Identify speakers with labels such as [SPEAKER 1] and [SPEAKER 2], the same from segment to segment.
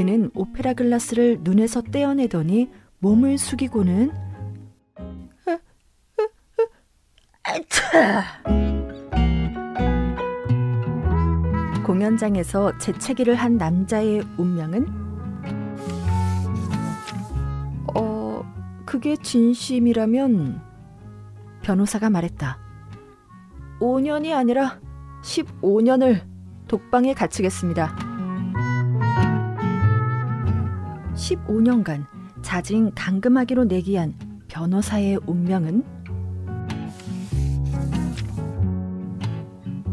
[SPEAKER 1] 그는 오페라 글라스를 눈에서 떼어내더니 몸을 숙이고는 공연장에서 재채기를 한 남자의 운명은 어 그게 진심이라면 변호사가 말했다. 5년이 아니라 15년을 독방에 갇히겠습니다. 15년간 자진 감금하기로 내기한 변호사의 운명은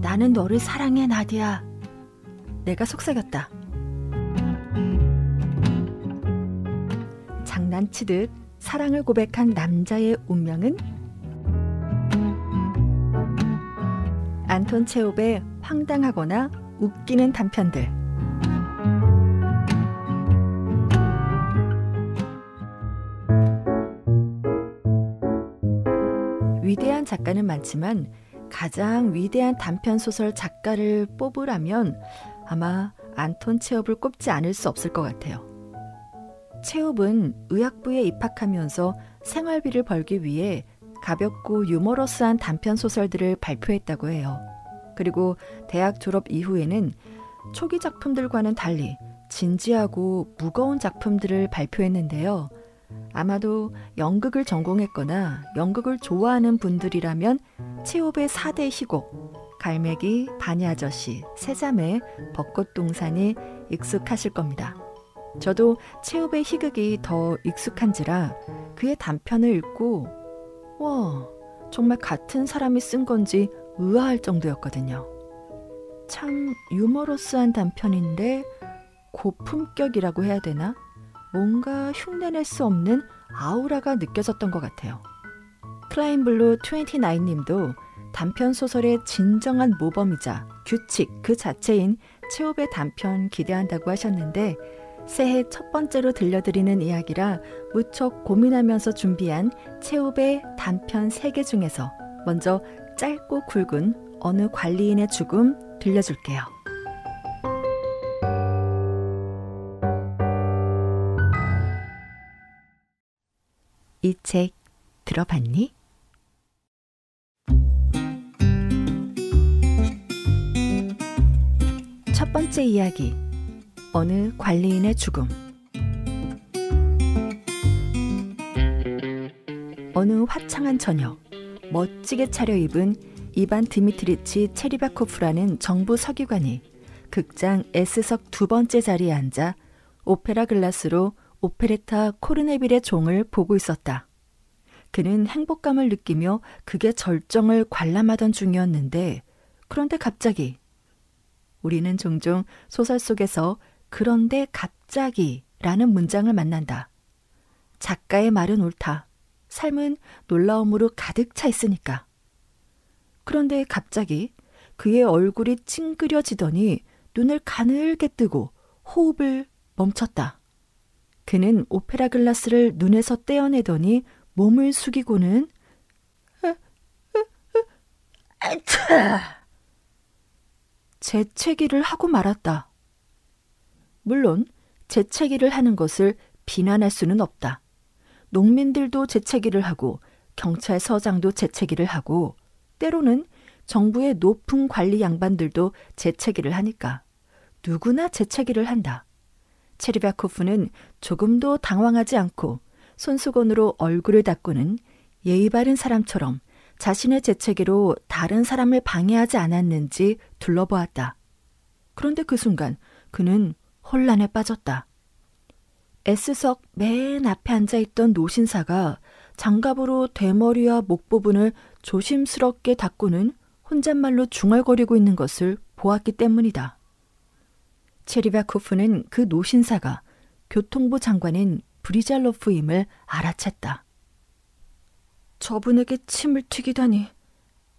[SPEAKER 1] 나는 너를 사랑해 나디야. 내가 속삭였다. 장난치듯 사랑을 고백한 남자의 운명은 안톤 체홉의 황당하거나 웃기는 단편들. 작가는 많지만 가장 위대한 단편 소설 작가를 뽑으라면 아마 안톤 체업을 꼽지 않을 수 없을 것 같아요. 체업은 의학부에 입학하면서 생활비를 벌기 위해 가볍고 유머러스한 단편 소설들을 발표했다고 해요. 그리고 대학 졸업 이후에는 초기 작품들과는 달리 진지하고 무거운 작품들을 발표했는데요. 아마도 연극을 전공했거나 연극을 좋아하는 분들이라면 체홉의 4대 희곡, 갈매기, 바니아저씨, 세자매, 벚꽃동산이 익숙하실 겁니다. 저도 치홉의 희극이 더 익숙한지라 그의 단편을 읽고 와 정말 같은 사람이 쓴 건지 의아할 정도였거든요. 참 유머러스한 단편인데 고품격이라고 해야 되나? 뭔가 흉내낼 수 없는 아우라가 느껴졌던 것 같아요. 클라인블루 29님도 단편 소설의 진정한 모범이자 규칙 그 자체인 체업의 단편 기대한다고 하셨는데 새해 첫 번째로 들려드리는 이야기라 무척 고민하면서 준비한 체업의 단편 3개 중에서 먼저 짧고 굵은 어느 관리인의 죽음 들려줄게요. 이책 들어봤니? 첫 번째 이야기. 어느 관리인의 죽음. 어느 화창한 저녁, 멋지게 차려입은 이반 드미트리치 체리바코프라는 정부 서기관이 극장 S석 두 번째 자리에 앉아 오페라 글라스로 오페레타 코르네빌의 종을 보고 있었다. 그는 행복감을 느끼며 그게 절정을 관람하던 중이었는데 그런데 갑자기 우리는 종종 소설 속에서 그런데 갑자기 라는 문장을 만난다. 작가의 말은 옳다. 삶은 놀라움으로 가득 차 있으니까. 그런데 갑자기 그의 얼굴이 찡그려지더니 눈을 가늘게 뜨고 호흡을 멈췄다. 그는 오페라 글라스를 눈에서 떼어내더니 몸을 숙이고는 어, 어, 어, 아, 재채기를 하고 말았다. 물론 재채기를 하는 것을 비난할 수는 없다. 농민들도 재채기를 하고 경찰서장도 재채기를 하고 때로는 정부의 높은 관리 양반들도 재채기를 하니까 누구나 재채기를 한다. 체리바코프는 조금도 당황하지 않고 손수건으로 얼굴을 닦고는 예의 바른 사람처럼 자신의 재채기로 다른 사람을 방해하지 않았는지 둘러보았다. 그런데 그 순간 그는 혼란에 빠졌다. S석 맨 앞에 앉아 있던 노신사가 장갑으로 대머리와 목 부분을 조심스럽게 닦고는 혼잣말로 중얼거리고 있는 것을 보았기 때문이다. 체리바코프는 그 노신사가 교통부 장관인 브리잘로프임을 알아챘다. 저분에게 침을 튀기다니.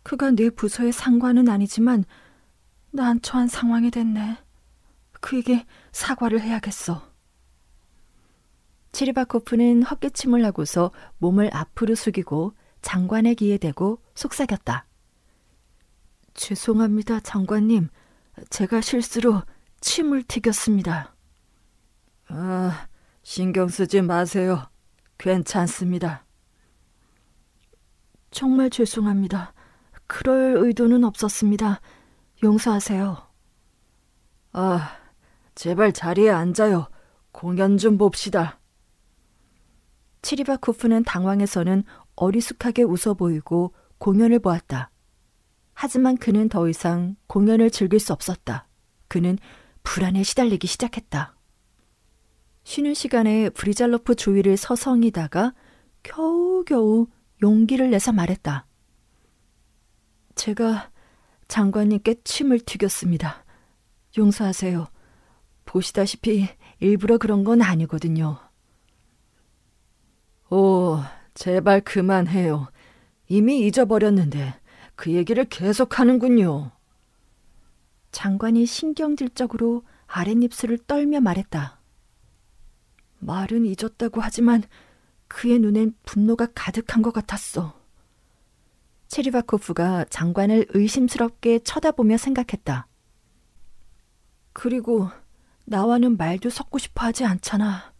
[SPEAKER 1] 그가 내 부서의 상관은 아니지만 난처한 상황이 됐네. 그에게 사과를 해야겠어. 치리바코프는 헛기침을 하고서 몸을 앞으로 숙이고 장관의 귀에 대고 속삭였다. 죄송합니다, 장관님. 제가 실수로 침을 튀겼습니다. 아, 신경 쓰지 마세요. 괜찮습니다. 정말 죄송합니다. 그럴 의도는 없었습니다. 용서하세요. 아, 제발 자리에 앉아요. 공연 좀 봅시다. 치리바코프는 당황해서는 어리숙하게 웃어 보이고 공연을 보았다. 하지만 그는 더 이상 공연을 즐길 수 없었다. 그는 불안에 시달리기 시작했다. 쉬는 시간에 브리잘로프 주위를 서성이다가 겨우겨우 용기를 내서 말했다. 제가 장관님께 침을 튀겼습니다. 용서하세요. 보시다시피 일부러 그런 건 아니거든요. 오, 제발 그만해요. 이미 잊어버렸는데 그 얘기를 계속하는군요. 장관이 신경질적으로 아랫입술을 떨며 말했다. 말은 잊었다고 하지만 그의 눈엔 분노가 가득한 것 같았어. 체리바코프가 장관을 의심스럽게 쳐다보며 생각했다. 그리고 나와는 말도 섞고 싶어 하지 않잖아.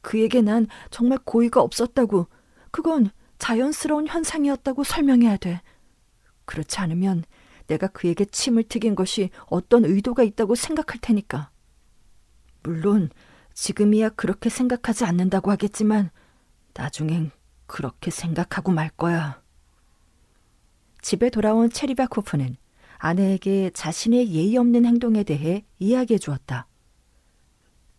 [SPEAKER 1] 그에게 난 정말 고의가 없었다고, 그건 자연스러운 현상이었다고 설명해야 돼. 그렇지 않으면 내가 그에게 침을 튀긴 것이 어떤 의도가 있다고 생각할 테니까. 물론 지금이야 그렇게 생각하지 않는다고 하겠지만 나중엔 그렇게 생각하고 말 거야. 집에 돌아온 체리바코프는 아내에게 자신의 예의 없는 행동에 대해 이야기해 주었다.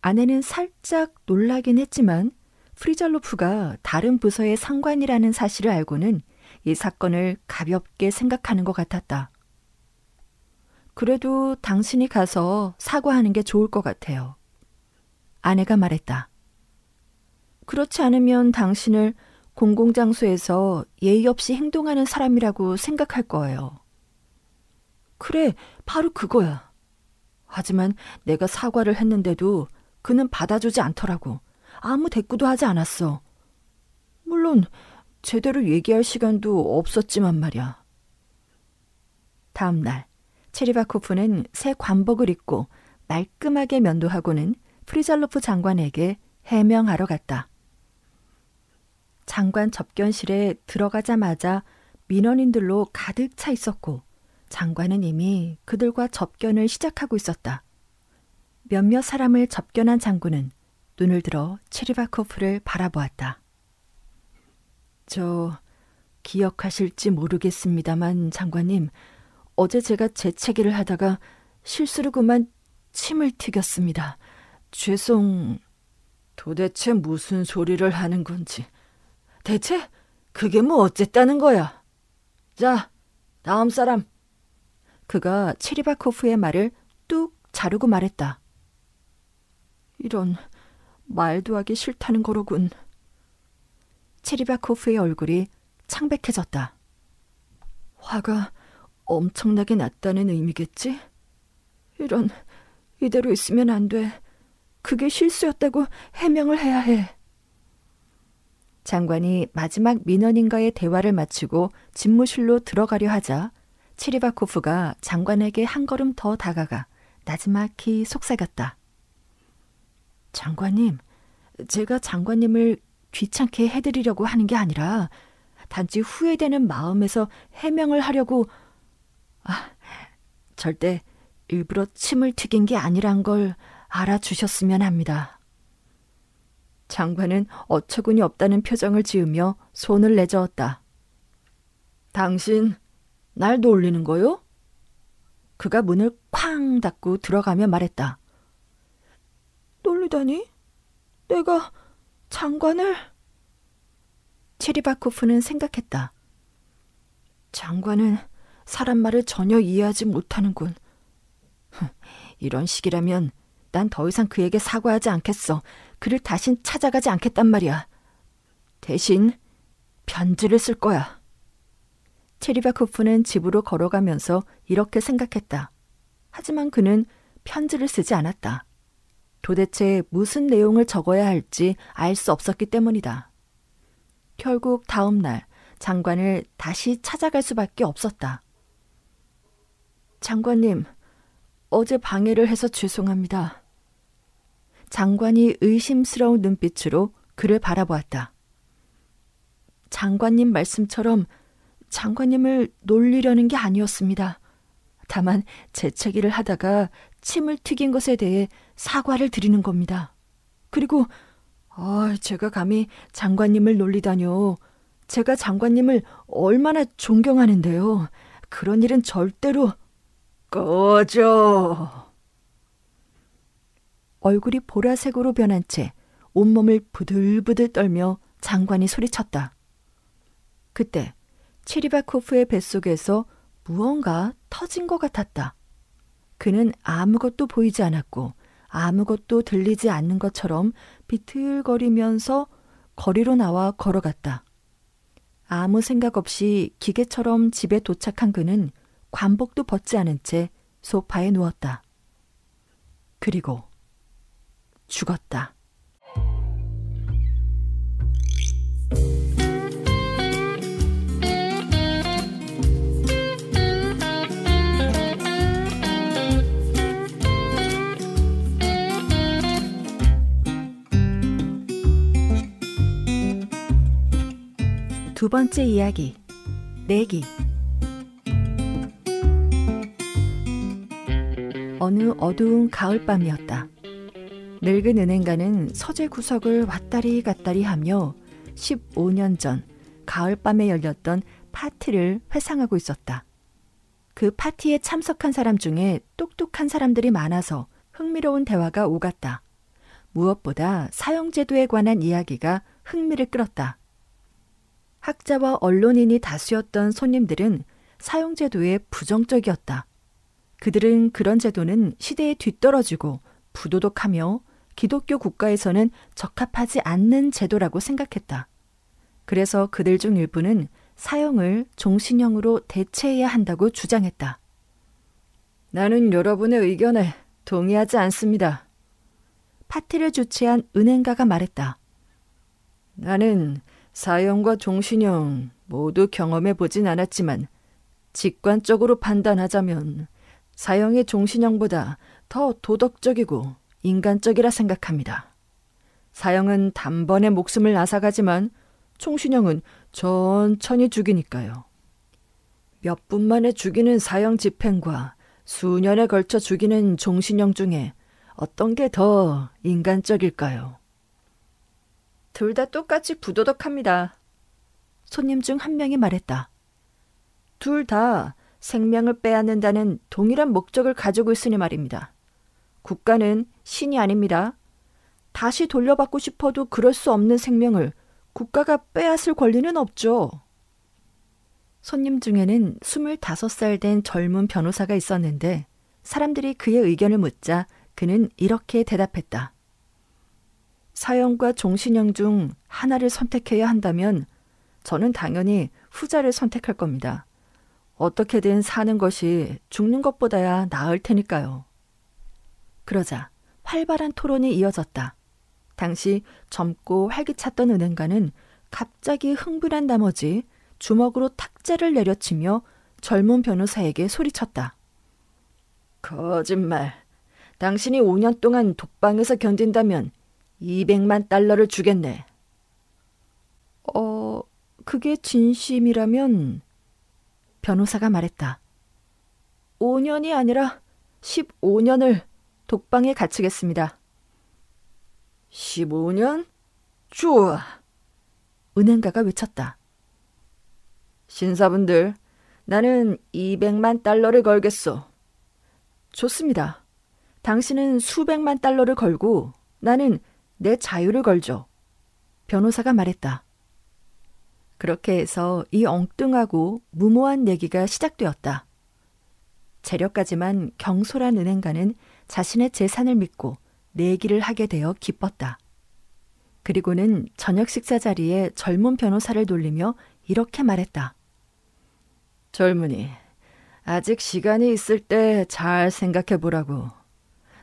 [SPEAKER 1] 아내는 살짝 놀라긴 했지만 프리절로프가 다른 부서의 상관이라는 사실을 알고는 이 사건을 가볍게 생각하는 것 같았다. 그래도 당신이 가서 사과하는 게 좋을 것 같아요. 아내가 말했다. 그렇지 않으면 당신을 공공장소에서 예의 없이 행동하는 사람이라고 생각할 거예요. 그래, 바로 그거야. 하지만 내가 사과를 했는데도 그는 받아주지 않더라고. 아무 대꾸도 하지 않았어. 물론, 제대로 얘기할 시간도 없었지만 말이야. 다음날, 체리바코프는 새 관복을 입고 말끔하게 면도하고는 프리잘로프 장관에게 해명하러 갔다. 장관 접견실에 들어가자마자 민원인들로 가득 차 있었고 장관은 이미 그들과 접견을 시작하고 있었다. 몇몇 사람을 접견한 장군은 눈을 들어 체리바코프를 바라보았다. 저 기억하실지 모르겠습니다만 장관님, 어제 제가 재채기를 하다가 실수로 그만 침을 튀겼습니다. 죄송. 도대체 무슨 소리를 하는 건지. 대체 그게 뭐 어쨌다는 거야. 자, 다음 사람. 그가 체리바코프의 말을 뚝 자르고 말했다. 이런 말도 하기 싫다는 거로군. 체리바코프의 얼굴이 창백해졌다. 화가 엄청나게 낮다는 의미겠지? 이런, 이대로 있으면 안 돼. 그게 실수였다고 해명을 해야 해. 장관이 마지막 민원인과의 대화를 마치고 집무실로 들어가려 하자 치리바코프가 장관에게 한 걸음 더 다가가 나지막히 속삭였다. 장관님, 제가 장관님을 귀찮게 해드리려고 하는 게 아니라 단지 후회되는 마음에서 해명을 하려고 아, 절대 일부러 침을 튀긴 게 아니란 걸 알아주셨으면 합니다. 장관은 어처구니 없다는 표정을 지으며 손을 내저었다. 당신, 날 놀리는 거요? 그가 문을 쾅 닫고 들어가며 말했다. 놀리다니? 내가 장관을? 체리바코프는 생각했다. 장관은 사람 말을 전혀 이해하지 못하는군. 이런 식이라면 난 더 이상 그에게 사과하지 않겠어. 그를 다신 찾아가지 않겠단 말이야. 대신 편지를 쓸 거야. 체리바코프는 집으로 걸어가면서 이렇게 생각했다. 하지만 그는 편지를 쓰지 않았다. 도대체 무슨 내용을 적어야 할지 알 수 없었기 때문이다. 결국 다음 날 장관을 다시 찾아갈 수밖에 없었다. 장관님, 어제 방해를 해서 죄송합니다. 장관이 의심스러운 눈빛으로 그를 바라보았다. 장관님 말씀처럼 장관님을 놀리려는 게 아니었습니다. 다만 재채기를 하다가 침을 튀긴 것에 대해 사과를 드리는 겁니다. 그리고 아, 제가 감히 장관님을 놀리다뇨. 제가 장관님을 얼마나 존경하는데요. 그런 일은 절대로 꺼져. 얼굴이 보라색으로 변한 채 온몸을 부들부들 떨며 장관이 소리쳤다. 그때 치리바코프의 뱃속에서 무언가 터진 것 같았다. 그는 아무것도 보이지 않았고 아무것도 들리지 않는 것처럼 비틀거리면서 거리로 나와 걸어갔다. 아무 생각 없이 기계처럼 집에 도착한 그는 관복도 벗지 않은 채 소파에 누웠다. 그리고 죽었다. 두 번째 이야기 내기 어느 어두운 가을밤이었다. 늙은 은행가는 서재 구석을 왔다리 갔다리 하며 15년 전 가을밤에 열렸던 파티를 회상하고 있었다. 그 파티에 참석한 사람 중에 똑똑한 사람들이 많아서 흥미로운 대화가 오갔다. 무엇보다 사형제도에 관한 이야기가 흥미를 끌었다. 학자와 언론인이 다수였던 손님들은 사형제도에 부정적이었다. 그들은 그런 제도는 시대에 뒤떨어지고 부도덕하며 기독교 국가에서는 적합하지 않는 제도라고 생각했다. 그래서 그들 중 일부는 사형을 종신형으로 대체해야 한다고 주장했다. 나는 여러분의 의견에 동의하지 않습니다. 파티를 주최한 은행가가 말했다. 나는 사형과 종신형 모두 경험해 보진 않았지만 직관적으로 판단하자면 사형의 종신형보다 더 도덕적이고 인간적이라 생각합니다. 사형은 단번에 목숨을 나사가지만 총신형은 천천히 죽이니까요. 몇 분 만에 죽이는 사형 집행과 수년에 걸쳐 죽이는 종신형 중에 어떤 게 더 인간적일까요? 둘 다 똑같이 부도덕합니다. 손님 중 한 명이 말했다. 둘다 생명을 빼앗는다는 동일한 목적을 가지고 있으니 말입니다. 국가는 신이 아닙니다. 다시 돌려받고 싶어도 그럴 수 없는 생명을 국가가 빼앗을 권리는 없죠. 손님 중에는 25살 된 젊은 변호사가 있었는데 사람들이 그의 의견을 묻자 그는 이렇게 대답했다. 사형과 종신형 중 하나를 선택해야 한다면 저는 당연히 후자를 선택할 겁니다. 어떻게든 사는 것이 죽는 것보다야 나을 테니까요. 그러자 활발한 토론이 이어졌다. 당시 젊고 활기찼던 은행가는 갑자기 흥분한 나머지 주먹으로 탁자를 내려치며 젊은 변호사에게 소리쳤다. 거짓말. 당신이 5년 동안 독방에서 견딘다면 200만 달러를 주겠네. 어, 그게 진심이라면 변호사가 말했다. 5년이 아니라 15년을 독방에 갇히겠습니다. 15년? 좋아. 은행가가 외쳤다. 신사분들, 나는 200만 달러를 걸겠소. 좋습니다. 당신은 수백만 달러를 걸고 나는 내 자유를 걸죠. 변호사가 말했다. 그렇게 해서 이 엉뚱하고 무모한 내기가 시작되었다. 재력까지만 경솔한 은행가는 자신의 재산을 믿고 내기를 하게 되어 기뻤다. 그리고는 저녁 식사 자리에 젊은 변호사를 돌리며 이렇게 말했다. 젊은이, 아직 시간이 있을 때 잘 생각해 보라고.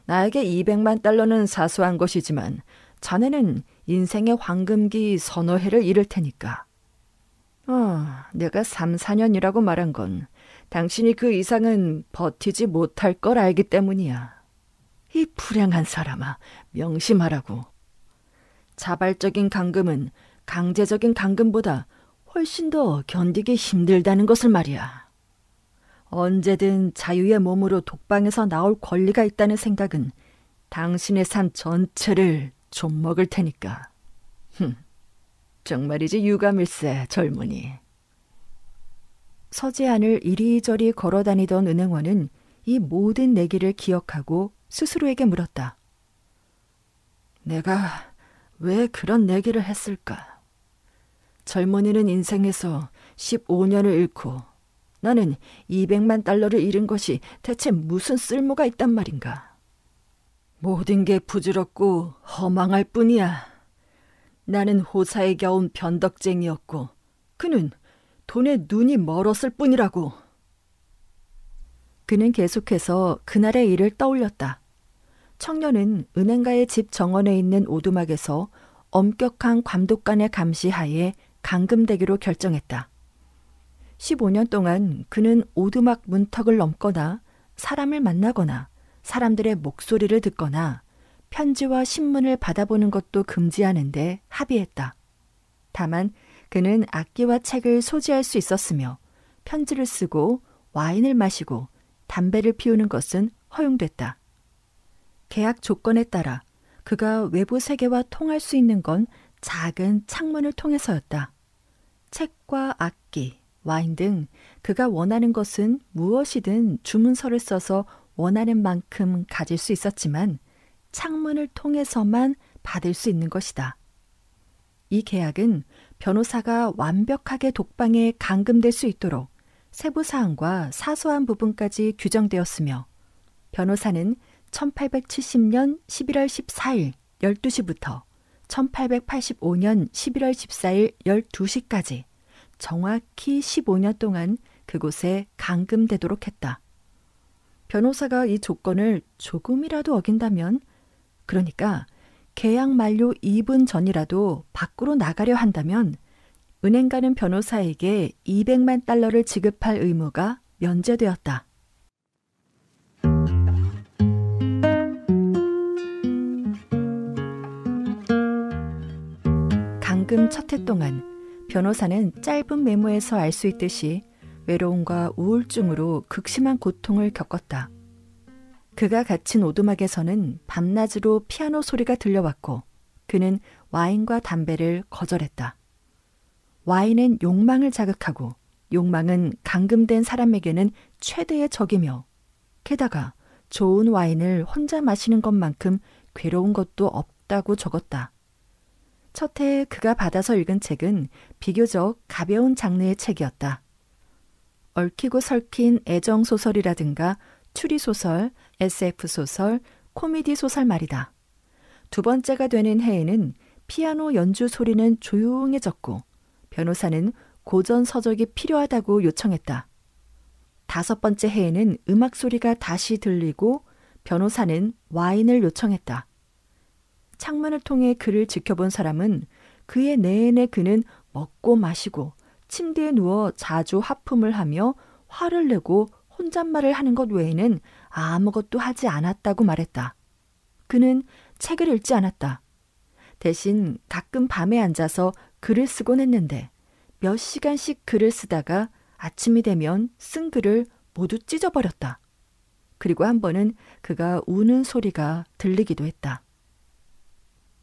[SPEAKER 1] 나에게 200만 달러는 사소한 것이지만 자네는 인생의 황금기 선호 해를 잃을 테니까. 어, 내가 3, 4년이라고 말한 건 당신이 그 이상은 버티지 못할 걸 알기 때문이야. 이 불행한 사람아, 명심하라고. 자발적인 감금은 강제적인 감금보다 훨씬 더 견디기 힘들다는 것을 말이야. 언제든 자유의 몸으로 독방에서 나올 권리가 있다는 생각은 당신의 삶 전체를 좀먹을 테니까. 정말이지 유감일세 젊은이. 서재안을 이리저리 걸어다니던 은행원은 이 모든 내기를 기억하고 스스로에게 물었다. 내가 왜 그런 내기를 했을까? 젊은이는 인생에서 15년을 잃고 나는 200만 달러를 잃은 것이 대체 무슨 쓸모가 있단 말인가? 모든 게 부질없고 허망할 뿐이야. 나는 호사에 겨운 변덕쟁이였고 그는 돈에 눈이 멀었을 뿐이라고. 그는 계속해서 그날의 일을 떠올렸다. 청년은 은행가의 집 정원에 있는 오두막에서 엄격한 감독관의 감시 하에 감금되기로 결정했다. 15년 동안 그는 오두막 문턱을 넘거나 사람을 만나거나 사람들의 목소리를 듣거나 편지와 신문을 받아보는 것도 금지하는데 합의했다. 다만 그는 악기와 책을 소지할 수 있었으며 편지를 쓰고 와인을 마시고 담배를 피우는 것은 허용됐다. 계약 조건에 따라 그가 외부 세계와 통할 수 있는 건 작은 창문을 통해서였다. 책과 악기, 와인 등 그가 원하는 것은 무엇이든 주문서를 써서 원하는 만큼 가질 수 있었지만 창문을 통해서만 받을 수 있는 것이다. 이 계약은 변호사가 완벽하게 독방에 감금될 수 있도록 세부사항과 사소한 부분까지 규정되었으며 변호사는 1870년 11월 14일 12시부터 1885년 11월 14일 12시까지 정확히 15년 동안 그곳에 감금되도록 했다. 변호사가 이 조건을 조금이라도 어긴다면 그러니까 계약 만료 2분 전이라도 밖으로 나가려 한다면 은행가는 변호사에게 200만 달러를 지급할 의무가 면제되었다. 방금 첫 해 동안 변호사는 짧은 메모에서 알 수 있듯이 외로움과 우울증으로 극심한 고통을 겪었다. 그가 갇힌 오두막에서는 밤낮으로 피아노 소리가 들려왔고 그는 와인과 담배를 거절했다. 와인은 욕망을 자극하고 욕망은 감금된 사람에게는 최대의 적이며 게다가 좋은 와인을 혼자 마시는 것만큼 괴로운 것도 없다고 적었다. 첫 해에 그가 받아서 읽은 책은 비교적 가벼운 장르의 책이었다. 얽히고 설킨 애정소설이라든가 추리소설, SF 소설, 코미디 소설 말이다. 두 번째가 되는 해에는 피아노 연주 소리는 조용해졌고 변호사는 고전 서적이 필요하다고 요청했다. 다섯 번째 해에는 음악 소리가 다시 들리고 변호사는 와인을 요청했다. 창문을 통해 그를 지켜본 사람은 그의 내내 그는 먹고 마시고 침대에 누워 자주 하품을 하며 화를 내고 혼잣말을 하는 것 외에는 아무것도 하지 않았다고 말했다. 그는 책을 읽지 않았다. 대신 가끔 밤에 앉아서 글을 쓰곤 했는데 몇 시간씩 글을 쓰다가 아침이 되면 쓴 글을 모두 찢어버렸다. 그리고 한 번은 그가 우는 소리가 들리기도 했다.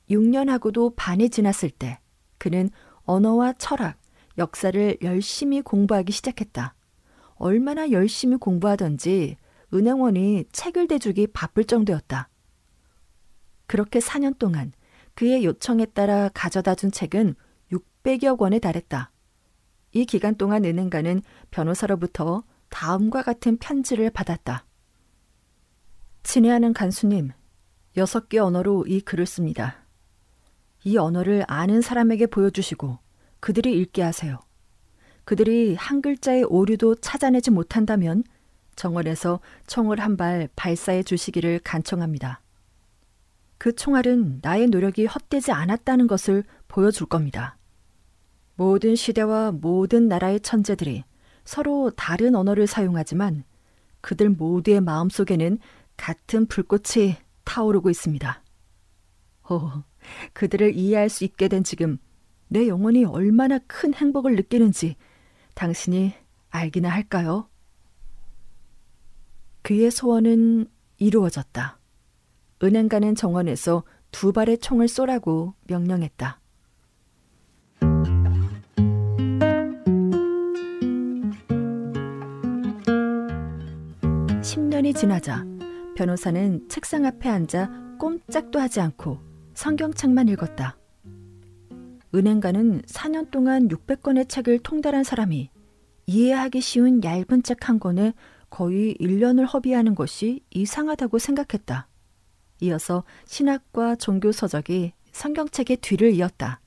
[SPEAKER 1] 6년하고도 반이 지났을 때 그는 언어와 철학, 역사를 열심히 공부하기 시작했다. 얼마나 열심히 공부하던지 은행원이 책을 대주기 바쁠 정도였다. 그렇게 4년 동안 그의 요청에 따라 가져다 준 책은 600여 권에 달했다. 이 기간 동안 은행가는 변호사로부터 다음과 같은 편지를 받았다. 친애하는 간수님, 여섯 개 언어로 이 글을 씁니다. 이 언어를 아는 사람에게 보여주시고 그들이 읽게 하세요. 그들이 한 글자의 오류도 찾아내지 못한다면 정월에서 총을 한 발 발사해 주시기를 간청합니다. 그 총알은 나의 노력이 헛되지 않았다는 것을 보여줄 겁니다. 모든 시대와 모든 나라의 천재들이 서로 다른 언어를 사용하지만 그들 모두의 마음속에는 같은 불꽃이 타오르고 있습니다. 오, 그들을 이해할 수 있게 된 지금 내 영혼이 얼마나 큰 행복을 느끼는지 당신이 알기나 할까요? 그의 소원은 이루어졌다. 은행가는 정원에서 두 발의 총을 쏘라고 명령했다. 십년이 지나자 변호사는 책상 앞에 앉아 꼼짝도 하지 않고 성경책만 읽었다. 은행가는 4년 동안 600권의 책을 통달한 사람이 이해하기 쉬운 얇은 책 한 권에 거의 1년을 허비하는 것이 이상하다고 생각했다. 이어서 신학과 종교서적이 성경책의 뒤를 이었다.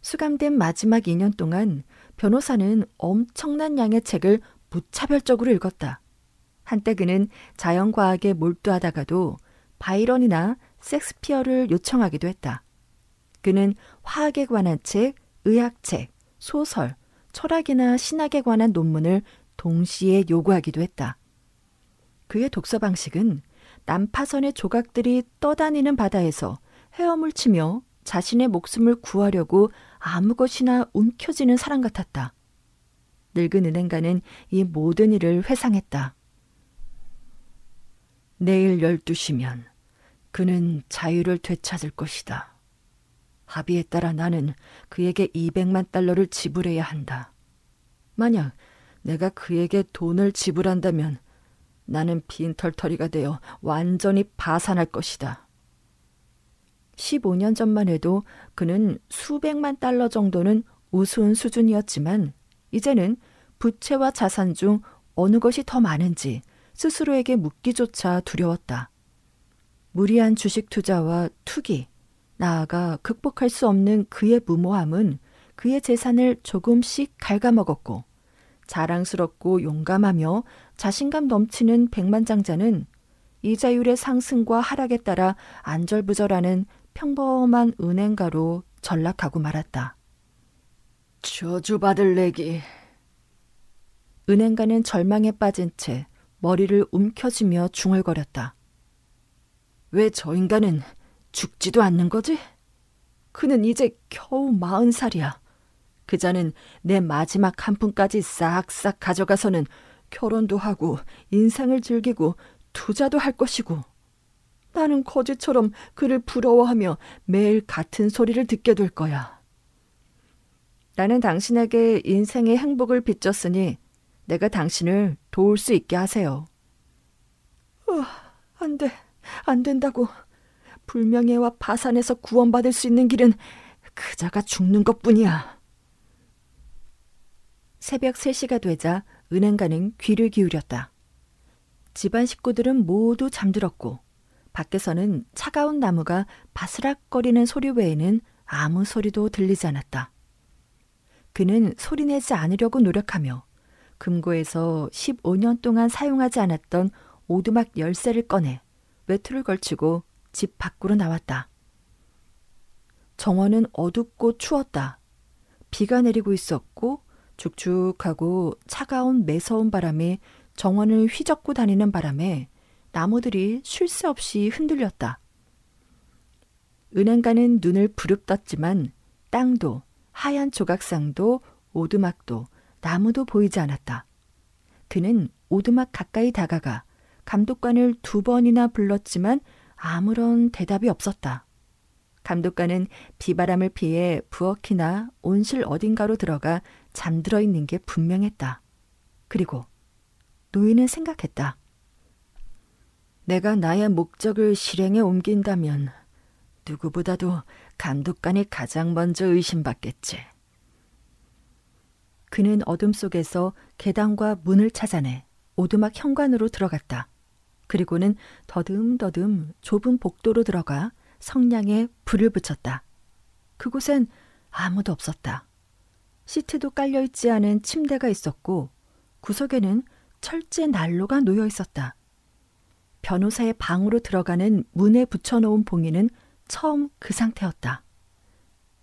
[SPEAKER 1] 수감된 마지막 2년 동안 변호사는 엄청난 양의 책을 무차별적으로 읽었다. 한때 그는 자연과학에 몰두하다가도 바이런이나 섹스피어를 요청하기도 했다. 그는 화학에 관한 책, 의학책, 소설, 철학이나 신학에 관한 논문을 동시에 요구하기도 했다. 그의 독서 방식은 난파선의 조각들이 떠다니는 바다에서 헤엄을 치며 자신의 목숨을 구하려고 아무것이나 움켜쥐는 사람 같았다. 늙은 은행가는 이 모든 일을 회상했다. 내일 12시면 그는 자유를 되찾을 것이다. 합의에 따라 나는 그에게 200만 달러를 지불해야 한다. 만약 내가 그에게 돈을 지불한다면 나는 빈털터리가 되어 완전히 파산할 것이다. 15년 전만 해도 그는 수백만 달러 정도는 우스운 수준이었지만 이제는 부채와 자산 중 어느 것이 더 많은지 스스로에게 묻기조차 두려웠다. 무리한 주식 투자와 투기, 나아가 극복할 수 없는 그의 무모함은 그의 재산을 조금씩 갉아먹었고 자랑스럽고 용감하며 자신감 넘치는 백만장자는 이자율의 상승과 하락에 따라 안절부절하는 평범한 은행가로 전락하고 말았다. 저주받을 내기. 은행가는 절망에 빠진 채 머리를 움켜쥐며 중얼거렸다. 왜 저 인간은 죽지도 않는 거지? 그는 이제 겨우 마흔 살이야. 그자는 내 마지막 한 푼까지 싹싹 가져가서는 결혼도 하고 인생을 즐기고 투자도 할 것이고 나는 거지처럼 그를 부러워하며 매일 같은 소리를 듣게 될 거야. 나는 당신에게 인생의 행복을 빚졌으니 내가 당신을 도울 수 있게 하세요. 어, 안 돼. 안 된다고. 불명예와 파산에서 구원받을 수 있는 길은 그자가 죽는 것 뿐이야. 새벽 3시가 되자 은행가는 귀를 기울였다. 집안 식구들은 모두 잠들었고 밖에서는 차가운 나무가 바스락거리는 소리 외에는 아무 소리도 들리지 않았다. 그는 소리내지 않으려고 노력하며 금고에서 15년 동안 사용하지 않았던 오두막 열쇠를 꺼내 외투를 걸치고 집 밖으로 나왔다. 정원은 어둡고 추웠다. 비가 내리고 있었고 축축하고 차가운 매서운 바람이 정원을 휘젓고 다니는 바람에 나무들이 쉴 새 없이 흔들렸다. 은행가는 눈을 부릅떴지만 땅도 하얀 조각상도 오두막도 나무도 보이지 않았다. 그는 오두막 가까이 다가가 감독관을 두 번이나 불렀지만 아무런 대답이 없었다. 감독관은 비바람을 피해 부엌이나 온실 어딘가로 들어가 잠들어 있는 게 분명했다. 그리고 노인은 생각했다. 내가 나의 목적을 실행에 옮긴다면 누구보다도 감독관이 가장 먼저 의심받겠지. 그는 어둠 속에서 계단과 문을 찾아내 오두막 현관으로 들어갔다. 그리고는 더듬더듬 좁은 복도로 들어가 성냥에 불을 붙였다. 그곳엔 아무도 없었다. 시트도 깔려있지 않은 침대가 있었고 구석에는 철제 난로가 놓여 있었다. 변호사의 방으로 들어가는 문에 붙여놓은 봉인은 처음 그 상태였다.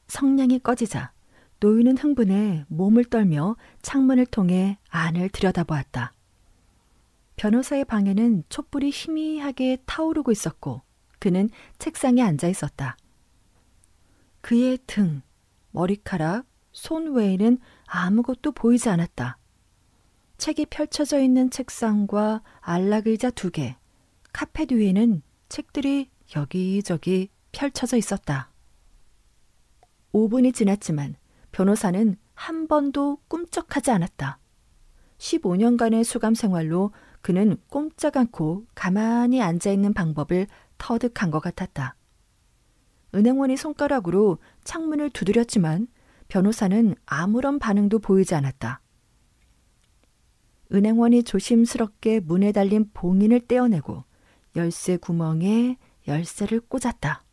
[SPEAKER 1] 성냥이 꺼지자 노인은 흥분해 몸을 떨며 창문을 통해 안을 들여다보았다. 변호사의 방에는 촛불이 희미하게 타오르고 있었고 그는 책상에 앉아 있었다. 그의 등, 머리카락, 손 외에는 아무것도 보이지 않았다. 책이 펼쳐져 있는 책상과 안락의자 두 개, 카펫 위에는 책들이 여기저기 펼쳐져 있었다. 5분이 지났지만 변호사는 한 번도 꿈쩍하지 않았다. 15년간의 수감 생활로 그는 꼼짝 않고 가만히 앉아 있는 방법을 터득한 것 같았다. 은행원이 손가락으로 창문을 두드렸지만 변호사는 아무런 반응도 보이지 않았다. 은행원이 조심스럽게 문에 달린 봉인을 떼어내고 열쇠 구멍에 열쇠를 꽂았다.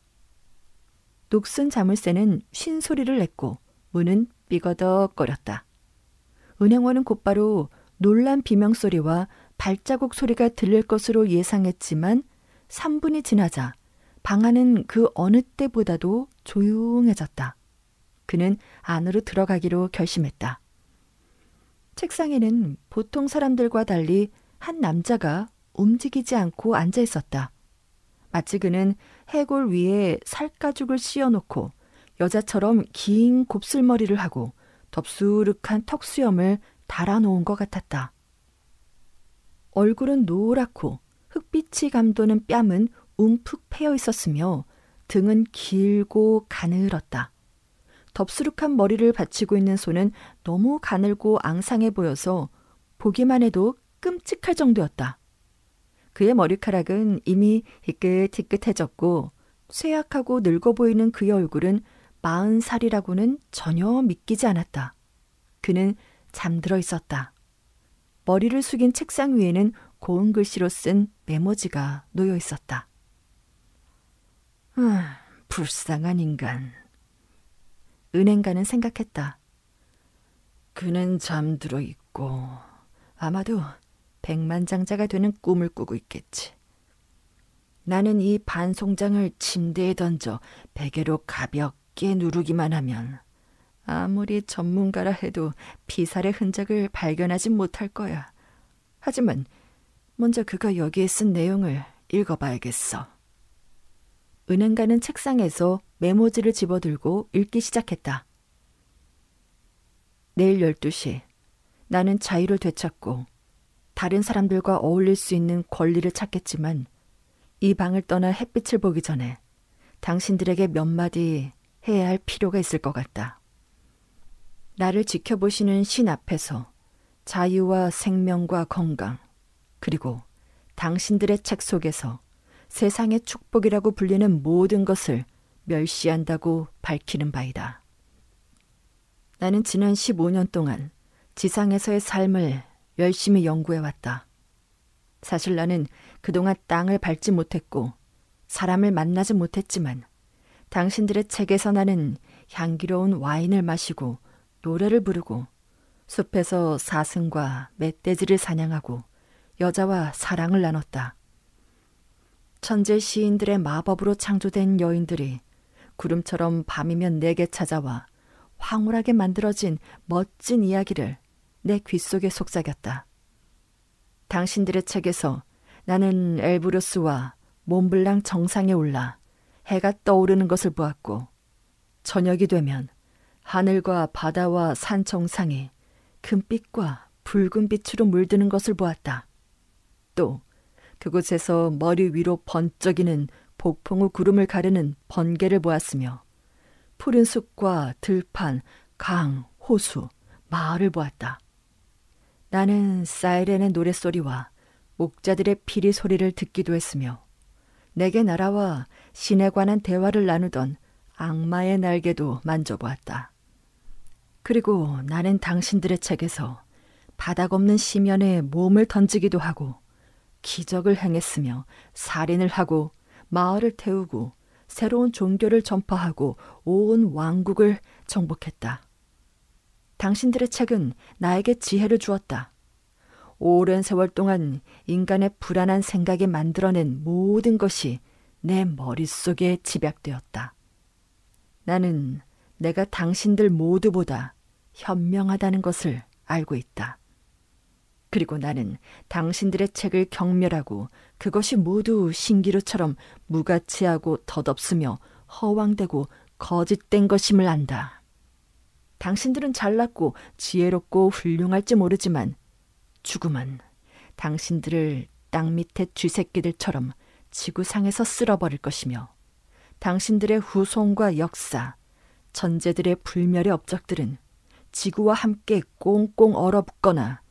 [SPEAKER 1] 녹슨 자물쇠는 쉰 소리를 냈고 문은 삐거덕거렸다. 은행원은 곧바로 놀란 비명소리와 발자국 소리가 들릴 것으로 예상했지만 3분이 지나자 방 안은 그 어느 때보다도 조용해졌다. 그는 안으로 들어가기로 결심했다. 책상에는 보통 사람들과 달리 한 남자가 움직이지 않고 앉아 있었다. 마치 그는 해골 위에 살가죽을 씌워놓고 여자처럼 긴 곱슬머리를 하고 덥수룩한 턱수염을 달아놓은 것 같았다. 얼굴은 노랗고 흙빛이 감도는 뺨은 움푹 패여 있었으며 등은 길고 가늘었다. 덥수룩한 머리를 받치고 있는 손은 너무 가늘고 앙상해 보여서 보기만 해도 끔찍할 정도였다. 그의 머리카락은 이미 희끗희끗해졌고 쇠약하고 늙어 보이는 그의 얼굴은 마흔 살이라고는 전혀 믿기지 않았다. 그는 잠들어 있었다. 머리를 숙인 책상 위에는 고운 글씨로 쓴 메모지가 놓여 있었다. 음, 불쌍한 인간. 은행가는 생각했다. 그는 잠들어 있고 아마도 백만장자가 되는 꿈을 꾸고 있겠지. 나는 이 반송장을 침대에 던져 베개로 가볍게 누르기만 하면 아무리 전문가라 해도 피살의 흔적을 발견하지 못할 거야. 하지만 먼저 그가 여기에 쓴 내용을 읽어봐야겠어. 은행가는 책상에서 메모지를 집어들고 읽기 시작했다. 내일 12시 나는 자유를 되찾고 다른 사람들과 어울릴 수 있는 권리를 찾겠지만 이 방을 떠나 햇빛을 보기 전에 당신들에게 몇 마디 해야 할 필요가 있을 것 같다. 나를 지켜보시는 신 앞에서 자유와 생명과 건강, 그리고 당신들의 책 속에서 세상의 축복이라고 불리는 모든 것을 멸시한다고 밝히는 바이다. 나는 지난 15년 동안 지상에서의 삶을 열심히 연구해왔다. 사실 나는 그동안 땅을 밟지 못했고 사람을 만나지 못했지만 당신들의 책에서 나는 향기로운 와인을 마시고 노래를 부르고 숲에서 사슴과 멧돼지를 사냥하고 여자와 사랑을 나눴다. 천재 시인들의 마법으로 창조된 여인들이 구름처럼 밤이면 내게 찾아와 황홀하게 만들어진 멋진 이야기를 내 귓속에 속삭였다. 당신들의 책에서 나는 엘브루스와 몬블랑 정상에 올라 해가 떠오르는 것을 보았고 저녁이 되면 하늘과 바다와 산 정상이 금빛과 붉은 빛으로 물드는 것을 보았다. 또 그곳에서 머리 위로 번쩍이는 폭풍우 구름을 가르는 번개를 보았으며 푸른 숲과 들판, 강, 호수, 마을을 보았다. 나는 사이렌의 노랫소리와 목자들의 피리 소리를 듣기도 했으며 내게 나라와 신에 관한 대화를 나누던 악마의 날개도 만져보았다. 그리고 나는 당신들의 책에서 바닥 없는 심연에 몸을 던지기도 하고 기적을 행했으며 살인을 하고 마을을 태우고 새로운 종교를 전파하고 온 왕국을 정복했다. 당신들의 책은 나에게 지혜를 주었다. 오랜 세월 동안 인간의 불안한 생각이 만들어낸 모든 것이 내 머릿속에 집약되었다. 나는 내가 당신들 모두보다 현명하다는 것을 알고 있다. 그리고 나는 당신들의 책을 경멸하고 그것이 모두 신기루처럼 무가치하고 덧없으며 허황되고 거짓된 것임을 안다. 당신들은 잘났고 지혜롭고 훌륭할지 모르지만 죽음은 당신들을 땅 밑에 쥐새끼들처럼 지구상에서 쓸어버릴 것이며 당신들의 후손과 역사, 전제들의 불멸의 업적들은 지구와 함께 꽁꽁 얼어붙거나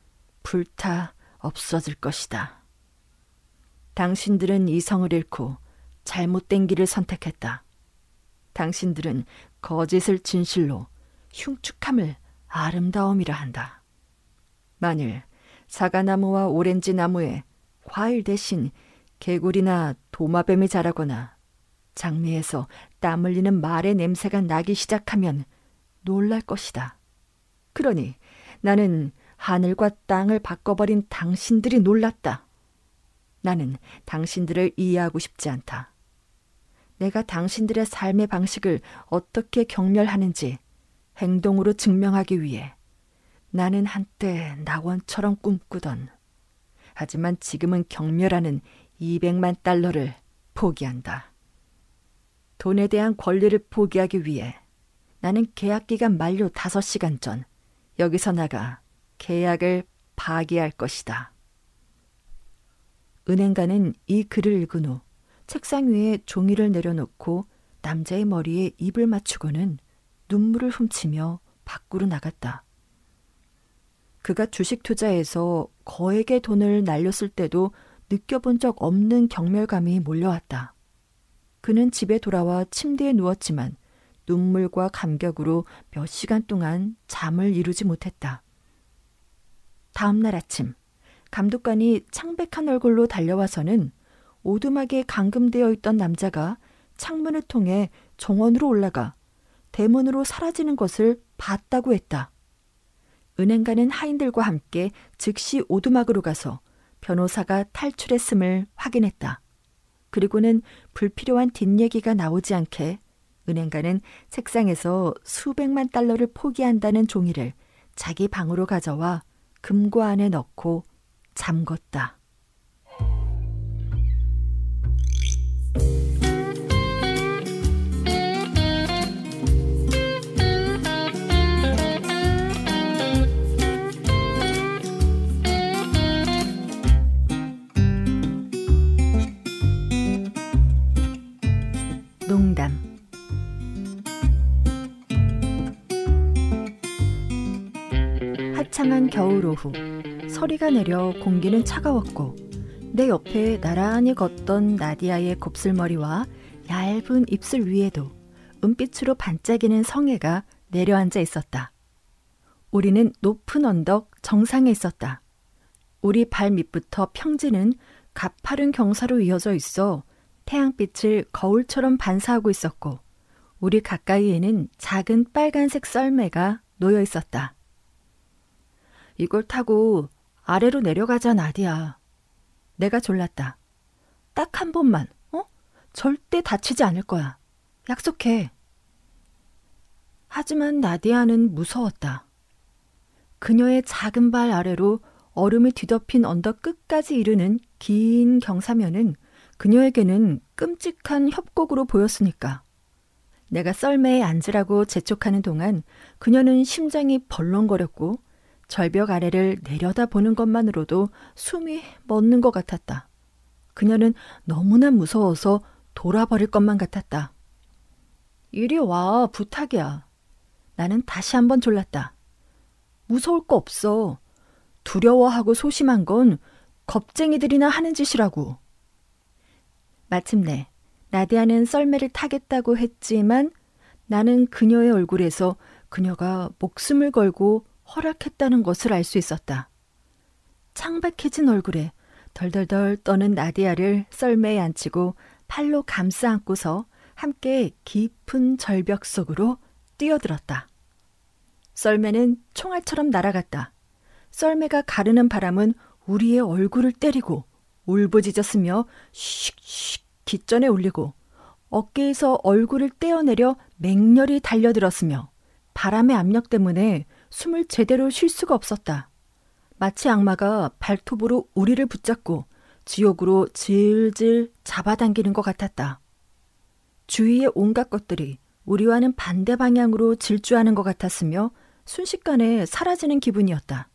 [SPEAKER 1] 불타 없어질 것이다. 당신들은 이성을 잃고 잘못된 길을 선택했다. 당신들은 거짓을 진실로 흉측함을 아름다움이라 한다. 만일 사과나무와 오렌지나무에 과일 대신 개구리나 도마뱀이 자라거나 장미에서 땀 흘리는 말의 냄새가 나기 시작하면 놀랄 것이다. 그러니 나는 하늘과 땅을 바꿔버린 당신들이 놀랐다. 나는 당신들을 이해하고 싶지 않다. 내가 당신들의 삶의 방식을 어떻게 경멸하는지 행동으로 증명하기 위해 나는 한때 낙원처럼 꿈꾸던 하지만 지금은 경멸하는 200만 달러를 포기한다. 돈에 대한 권리를 포기하기 위해 나는 계약 기간 만료 5시간 전 여기서 나가 계약을 파기할 것이다. 은행가는 이 글을 읽은 후 책상 위에 종이를 내려놓고 남자의 머리에 입을 맞추고는 눈물을 훔치며 밖으로 나갔다. 그가 주식 투자에서 거액의 돈을 날렸을 때도 느껴본 적 없는 경멸감이 몰려왔다. 그는 집에 돌아와 침대에 누웠지만 눈물과 감격으로 몇 시간 동안 잠을 이루지 못했다. 다음 날 아침 감독관이 창백한 얼굴로 달려와서는 오두막에 감금되어 있던 남자가 창문을 통해 정원으로 올라가 대문으로 사라지는 것을 봤다고 했다. 은행 가는 하인들과 함께 즉시 오두막으로 가서 변호사가 탈출했음을 확인했다. 그리고는 불필요한 뒷얘기가 나오지 않게 은행가는 책상에서 수백만 달러를 포기한다는 종이를 자기 방으로 가져와 금고 안에 넣고 잠궜다. 화창한 겨울 오후 서리가 내려 공기는 차가웠고 내 옆에 나란히 걷던 나디아의 곱슬머리와 얇은 입술 위에도 은빛으로 반짝이는 성애가 내려앉아 있었다. 우리는 높은 언덕 정상에 있었다. 우리 발 밑부터 평지는 가파른 경사로 이어져 있어 태양빛을 거울처럼 반사하고 있었고 우리 가까이에는 작은 빨간색 썰매가 놓여 있었다. 이걸 타고 아래로 내려가자, 나디야. 내가 졸랐다. 딱 한 번만, 어? 절대 다치지 않을 거야. 약속해. 하지만 나디아는 무서웠다. 그녀의 작은 발 아래로 얼음을 뒤덮인 언덕 끝까지 이르는 긴 경사면은 그녀에게는 끔찍한 협곡으로 보였으니까. 내가 썰매에 앉으라고 재촉하는 동안 그녀는 심장이 벌렁거렸고 절벽 아래를 내려다보는 것만으로도 숨이 멎는 것 같았다. 그녀는 너무나 무서워서 돌아버릴 것만 같았다. 이리 와, 부탁이야. 나는 다시 한번 졸랐다. 무서울 거 없어. 두려워하고 소심한 건 겁쟁이들이나 하는 짓이라고. 마침내 나디아는 썰매를 타겠다고 했지만 나는 그녀의 얼굴에서 그녀가 목숨을 걸고 허락했다는 것을 알 수 있었다. 창백해진 얼굴에 덜덜덜 떠는 나디아를 썰매에 앉히고 팔로 감싸 안고서 함께 깊은 절벽 속으로 뛰어들었다. 썰매는 총알처럼 날아갔다. 썰매가 가르는 바람은 우리의 얼굴을 때리고 울부짖었으며 슉슉 기전에 올리고 어깨에서 얼굴을 떼어내려 맹렬히 달려들었으며 바람의 압력 때문에 숨을 제대로 쉴 수가 없었다. 마치 악마가 발톱으로 우리를 붙잡고 지옥으로 질질 잡아당기는 것 같았다. 주위의 온갖 것들이 우리와는 반대 방향으로 질주하는 것 같았으며 순식간에 사라지는 기분이었다.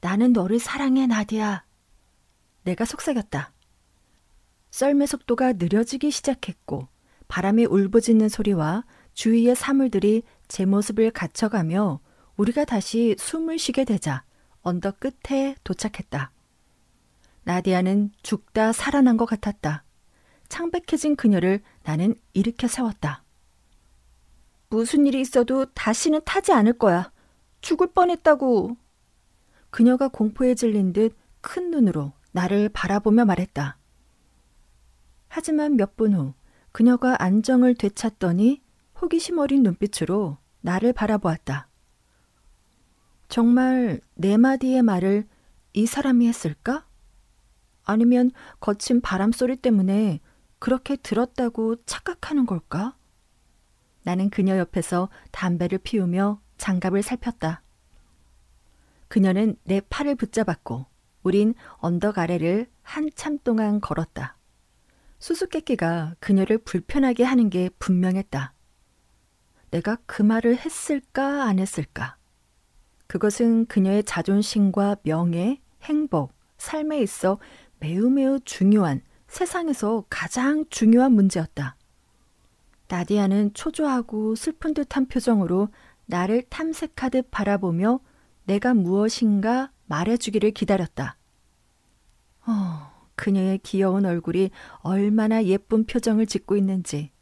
[SPEAKER 1] 나는 너를 사랑해, 나디야. 내가 속삭였다. 썰매 속도가 느려지기 시작했고 바람이 울부짖는 소리와 주위의 사물들이 제 모습을 갖춰가며 우리가 다시 숨을 쉬게 되자 언덕 끝에 도착했다. 나디아는 죽다 살아난 것 같았다. 창백해진 그녀를 나는 일으켜 세웠다. 무슨 일이 있어도 다시는 타지 않을 거야. 죽을 뻔했다고. 그녀가 공포에 질린 듯 큰 눈으로 나를 바라보며 말했다. 하지만 몇 분 후 그녀가 안정을 되찾더니 호기심 어린 눈빛으로 나를 바라보았다. 정말 네 마디의 말을 이 사람이 했을까? 아니면 거친 바람 소리 때문에 그렇게 들었다고 착각하는 걸까? 나는 그녀 옆에서 담배를 피우며 장갑을 살폈다. 그녀는 내 팔을 붙잡았고 우린 언덕 아래를 한참 동안 걸었다. 수수께끼가 그녀를 불편하게 하는 게 분명했다. 내가 그 말을 했을까 안 했을까? 그것은 그녀의 자존심과 명예, 행복, 삶에 있어 매우 매우 중요한 세상에서 가장 중요한 문제였다. 나디아는 초조하고 슬픈 듯한 표정으로 나를 탐색하듯 바라보며 내가 무엇인가 말해주기를 기다렸다. 어, 그녀의 귀여운 얼굴이 얼마나 예쁜 표정을 짓고 있는지,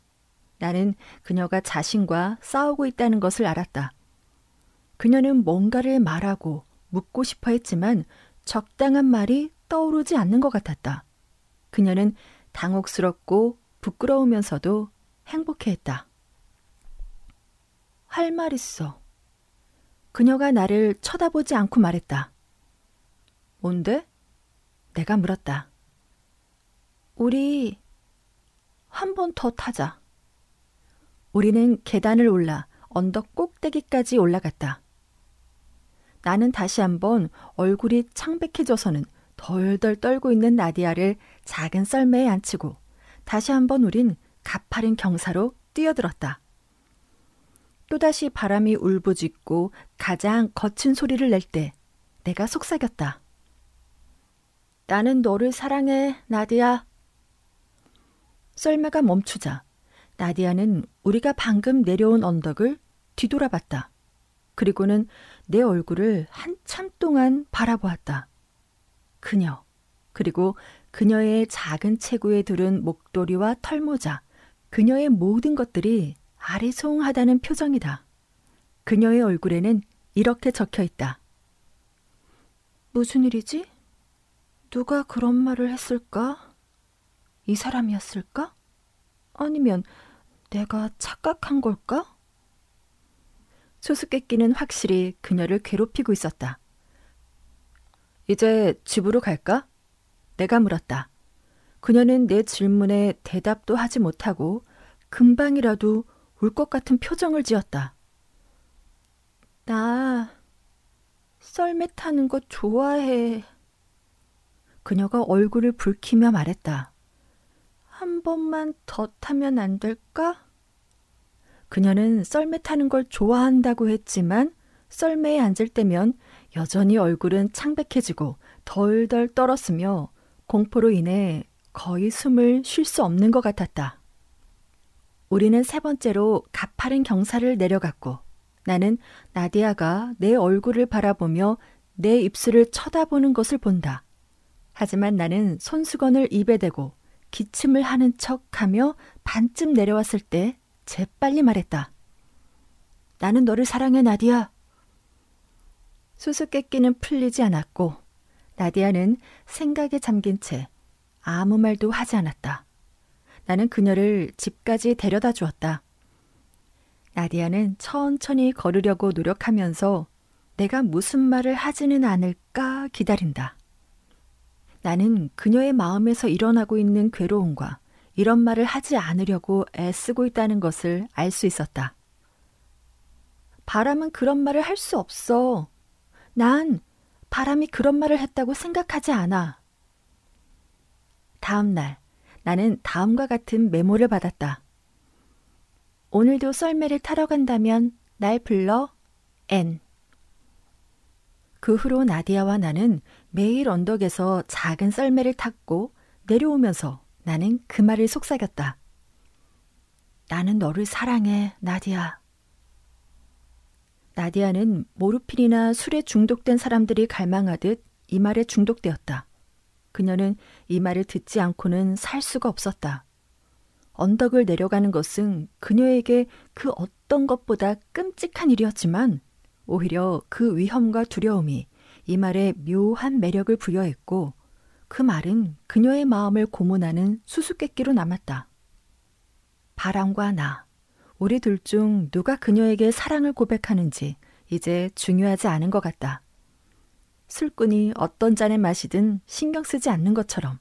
[SPEAKER 1] 나는 그녀가 자신과 싸우고 있다는 것을 알았다. 그녀는 뭔가를 말하고 묻고 싶어 했지만 적당한 말이 떠오르지 않는 것 같았다. 그녀는 당혹스럽고 부끄러우면서도 행복해했다. 할 말 있어. 그녀가 나를 쳐다보지 않고 말했다. 뭔데? 내가 물었다. 우리 한 번 더 타자. 우리는 계단을 올라 언덕 꼭대기까지 올라갔다. 나는 다시 한번 얼굴이 창백해져서는 덜덜 떨고 있는 나디아를 작은 썰매에 앉히고 다시 한번 우린 가파른 경사로 뛰어들었다. 또다시 바람이 울부짖고 가장 거친 소리를 낼 때 내가 속삭였다. 나는 너를 사랑해, 나디아. 썰매가 멈추자 나디아는 우리가 방금 내려온 언덕을 뒤돌아봤다. 그리고는 내 얼굴을 한참 동안 바라보았다. 그녀, 그리고 그녀의 작은 체구에 두른 목도리와 털모자, 그녀의 모든 것들이 아리송하다는 표정이다. 그녀의 얼굴에는 이렇게 적혀 있다. 무슨 일이지? 누가 그런 말을 했을까? 이 사람이었을까? 아니면 내가 착각한 걸까? 수스깨끼는 확실히 그녀를 괴롭히고 있었다. 이제 집으로 갈까? 내가 물었다. 그녀는 내 질문에 대답도 하지 못하고 금방이라도 울 것 같은 표정을 지었다. 나 썰매 타는 거 좋아해. 그녀가 얼굴을 붉히며 말했다. 한 번만 더 타면 안 될까? 그녀는 썰매 타는 걸 좋아한다고 했지만 썰매에 앉을 때면 여전히 얼굴은 창백해지고 덜덜 떨었으며 공포로 인해 거의 숨을 쉴 수 없는 것 같았다. 우리는 세 번째로 가파른 경사를 내려갔고 나는 나디아가 내 얼굴을 바라보며 내 입술을 쳐다보는 것을 본다. 하지만 나는 손수건을 입에 대고 기침을 하는 척 하며 반쯤 내려왔을 때 재빨리 말했다. 나는 너를 사랑해, 나디아 수수께끼는 풀리지 않았고, 나디아는 생각에 잠긴 채 아무 말도 하지 않았다. 나는 그녀를 집까지 데려다 주었다. 나디아는 천천히 걸으려고 노력하면서 내가 무슨 말을 하지는 않을까 기다린다. 나는 그녀의 마음에서 일어나고 있는 괴로움과 이런 말을 하지 않으려고 애쓰고 있다는 것을 알 수 있었다. 바람은 그런 말을 할 수 없어. 난 바람이 그런 말을 했다고 생각하지 않아. 다음 날, 나는 다음과 같은 메모를 받았다. 오늘도 썰매를 타러 간다면 날 불러 엔. 그 후로 나디아와 나는 매일 언덕에서 작은 썰매를 탔고 내려오면서 나는 그 말을 속삭였다. 나는 너를 사랑해, 나디아. 나디아는 모르핀이나 술에 중독된 사람들이 갈망하듯 이 말에 중독되었다. 그녀는 이 말을 듣지 않고는 살 수가 없었다. 언덕을 내려가는 것은 그녀에게 그 어떤 것보다 끔찍한 일이었지만 오히려 그 위험과 두려움이 이 말에 묘한 매력을 부여했고 그 말은 그녀의 마음을 고문하는 수수께끼로 남았다. 바람과 나, 우리 둘 중 누가 그녀에게 사랑을 고백하는지 이제 중요하지 않은 것 같다. 술꾼이 어떤 잔에마시든 신경 쓰지 않는 것처럼.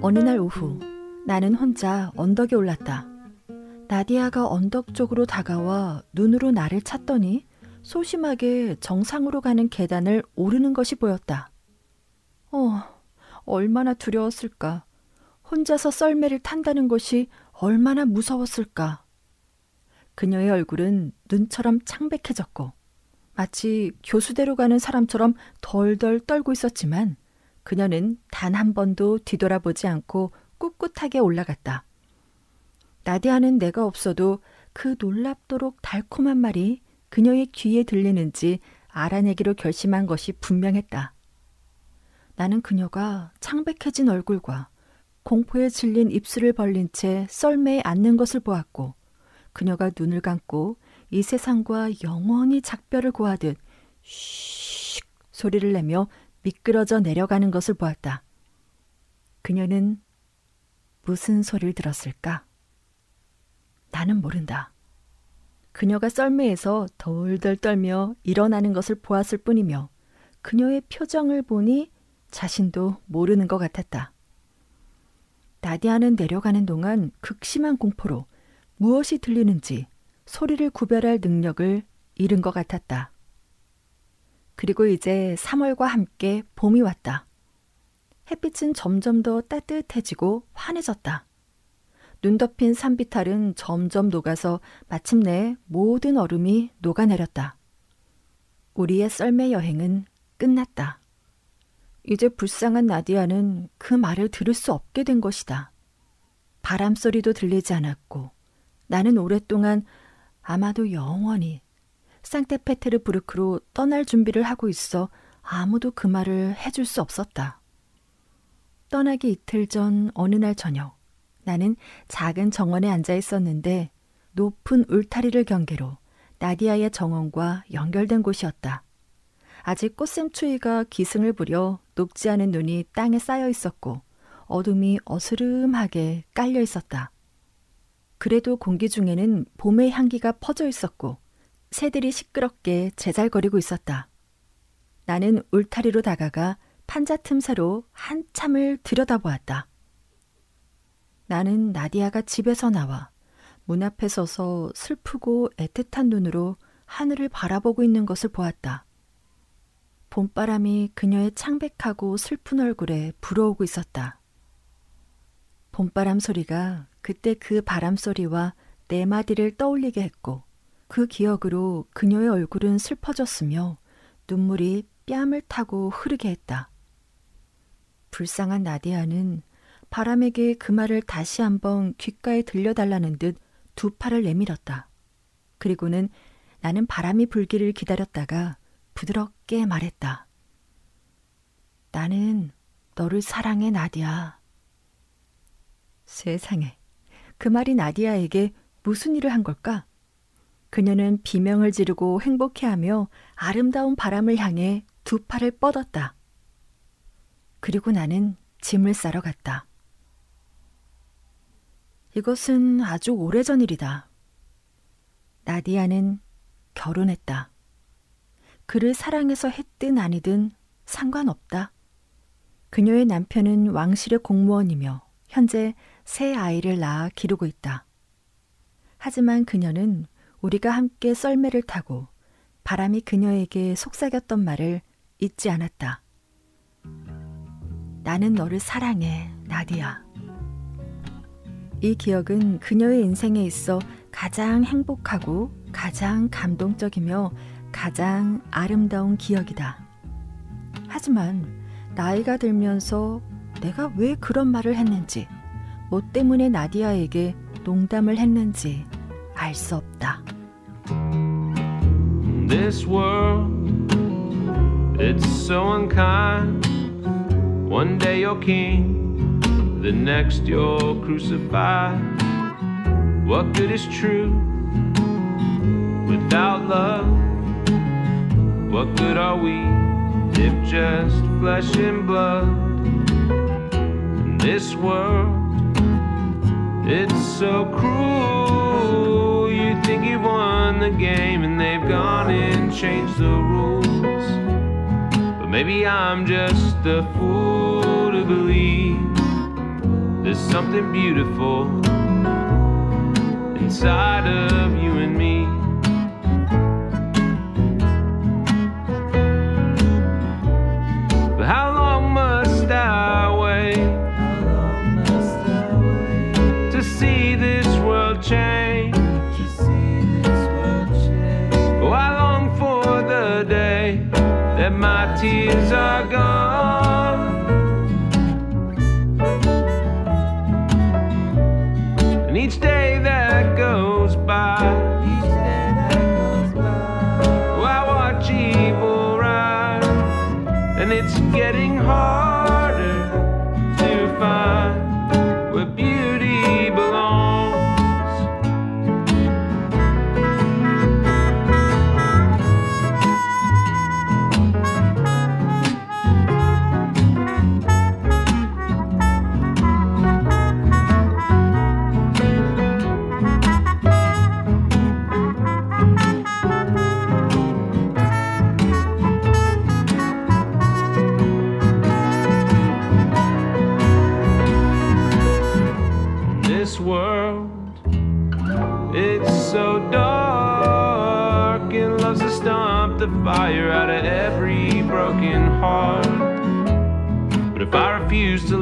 [SPEAKER 1] 어느 날 오후, 나는 혼자 언덕에 올랐다. 나디아가 언덕 쪽으로 다가와 눈으로 나를 찾더니 소심하게 정상으로 가는 계단을 오르는 것이 보였다. 어, 얼마나 두려웠을까. 혼자서 썰매를 탄다는 것이 얼마나 무서웠을까. 그녀의 얼굴은 눈처럼 창백해졌고 마치 교수대로 가는 사람처럼 덜덜 떨고 있었지만 그녀는 단 한 번도 뒤돌아보지 않고 꿋꿋하게 올라갔다. 나디아는 내가 없어도 그 놀랍도록 달콤한 말이 그녀의 귀에 들리는지 알아내기로 결심한 것이 분명했다. 나는 그녀가 창백해진 얼굴과 공포에 질린 입술을 벌린 채 썰매에 앉는 것을 보았고 그녀가 눈을 감고 이 세상과 영원히 작별을 고하듯 쉬 소리를 내며 미끄러져 내려가는 것을 보았다. 그녀는 무슨 소리를 들었을까? 나는 모른다. 그녀가 썰매에서 덜덜 떨며 일어나는 것을 보았을 뿐이며 그녀의 표정을 보니 자신도 모르는 것 같았다. 나디아는 내려가는 동안 극심한 공포로 무엇이 들리는지 소리를 구별할 능력을 잃은 것 같았다. 그리고 이제 3월과 함께 봄이 왔다. 햇빛은 점점 더 따뜻해지고 환해졌다. 눈 덮인 산비탈은 점점 녹아서 마침내 모든 얼음이 녹아내렸다. 우리의 썰매 여행은 끝났다. 이제 불쌍한 나디아는 그 말을 들을 수 없게 된 것이다. 바람소리도 들리지 않았고 나는 오랫동안 아마도 영원히 상테페테르부르크로 떠날 준비를 하고 있어 아무도 그 말을 해줄 수 없었다. 떠나기 이틀 전 어느 날 저녁 나는 작은 정원에 앉아 있었는데 높은 울타리를 경계로 나디아의 정원과 연결된 곳이었다. 아직 꽃샘추위가 기승을 부려 녹지 않은 눈이 땅에 쌓여 있었고 어둠이 어스름하게 깔려 있었다. 그래도 공기 중에는 봄의 향기가 퍼져 있었고 새들이 시끄럽게 재잘거리고 있었다. 나는 울타리로 다가가 판자 틈새로 한참을 들여다보았다. 나는 나디아가 집에서 나와 문 앞에 서서 슬프고 애틋한 눈으로 하늘을 바라보고 있는 것을 보았다. 봄바람이 그녀의 창백하고 슬픈 얼굴에 불어오고 있었다. 봄바람 소리가 그때 그 바람 소리와 내 네 마디를 떠올리게 했고 그 기억으로 그녀의 얼굴은 슬퍼졌으며 눈물이 뺨을 타고 흐르게 했다. 불쌍한 나디아는 바람에게 그 말을 다시 한번 귓가에 들려달라는 듯 두 팔을 내밀었다. 그리고는 나는 바람이 불기를 기다렸다가 부드럽게 말했다. 나는 너를 사랑해, 나디야. 세상에. 그 말이 나디아에게 무슨 일을 한 걸까? 그녀는 비명을 지르고 행복해하며 아름다운 바람을 향해 두 팔을 뻗었다. 그리고 나는 짐을 싸러 갔다. 이것은 아주 오래전 일이다. 나디아는 결혼했다. 그를 사랑해서 했든 아니든 상관없다. 그녀의 남편은 왕실의 공무원이며 현재 새 아이를 낳아 기르고 있다. 하지만 그녀는 우리가 함께 썰매를 타고 바람이 그녀에게 속삭였던 말을 잊지 않았다. 나는 너를 사랑해, 나디아. 이 기억은 그녀의 인생에 있어 가장 행복하고 가장 감동적이며 가장 아름다운 기억이다. 하지만 나이가 들면서 내가 왜 그런 말을 했는지, 뭐 때문에 나디아에게 농담을 했는지 알 수 없다.
[SPEAKER 2] This world, it's so unkind. One day you're king. the next you're crucified. What good is true without love? What good are we if just flesh and blood? In this world, it's so cruel. You think you won the game and they've gone and changed the rules. But maybe I'm just a fool to believe. There's something beautiful inside of you and me. But how long must I wait, must I wait? to see this world change?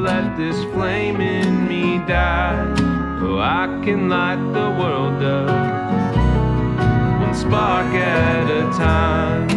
[SPEAKER 2] let this flame in me die. Oh, I can light the world up, one spark at a time.